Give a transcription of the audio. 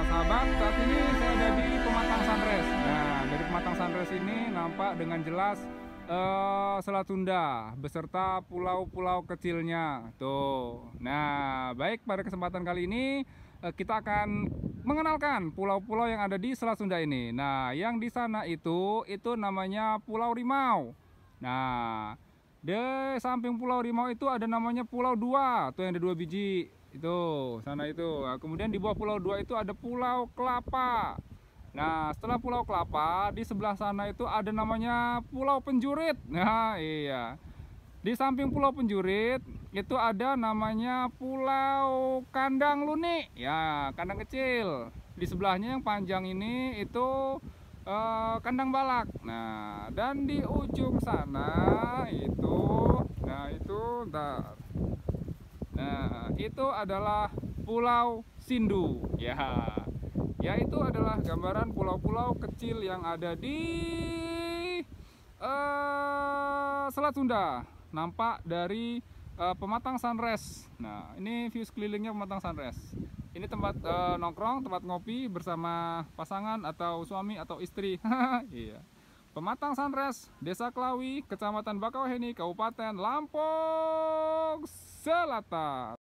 sahabat, saat ini saya ada di Pematang Sunrise. Nah, dari Pematang Sunrise ini nampak dengan jelas uh, eh, Selat Sunda beserta pulau-pulau kecilnya. Tuh. Nah, baik pada kesempatan kali ini uh, kita akan mengenalkan pulau-pulau yang ada di Selat Sunda ini. Nah, yang di sana itu itu namanya Pulau Rimau. Nah, di samping Pulau Rimau itu ada namanya Pulau Dua, tuh yang ada dua biji itu sana itu nah, kemudian di bawah pulau 2 itu ada pulau kelapa nah setelah pulau kelapa di sebelah sana itu ada namanya pulau penjurit nah iya di samping pulau penjurit itu ada namanya pulau kandang luni ya kandang kecil di sebelahnya yang panjang ini itu eh, kandang balak nah dan di ujung sana itu nah itu ntar itu adalah Pulau Sindu. Ya. Ya itu adalah gambaran pulau-pulau kecil yang ada di uh, Selat Sunda. Nampak dari uh, Pematang Sunrise. Nah, ini view sekelilingnya Pematang Sunrise. Ini tempat uh, nongkrong, tempat ngopi bersama pasangan atau suami atau istri. iya. Pematang Sunrise, Desa Kelawi, Kecamatan Bakauheni, Kabupaten Lampung Selatan.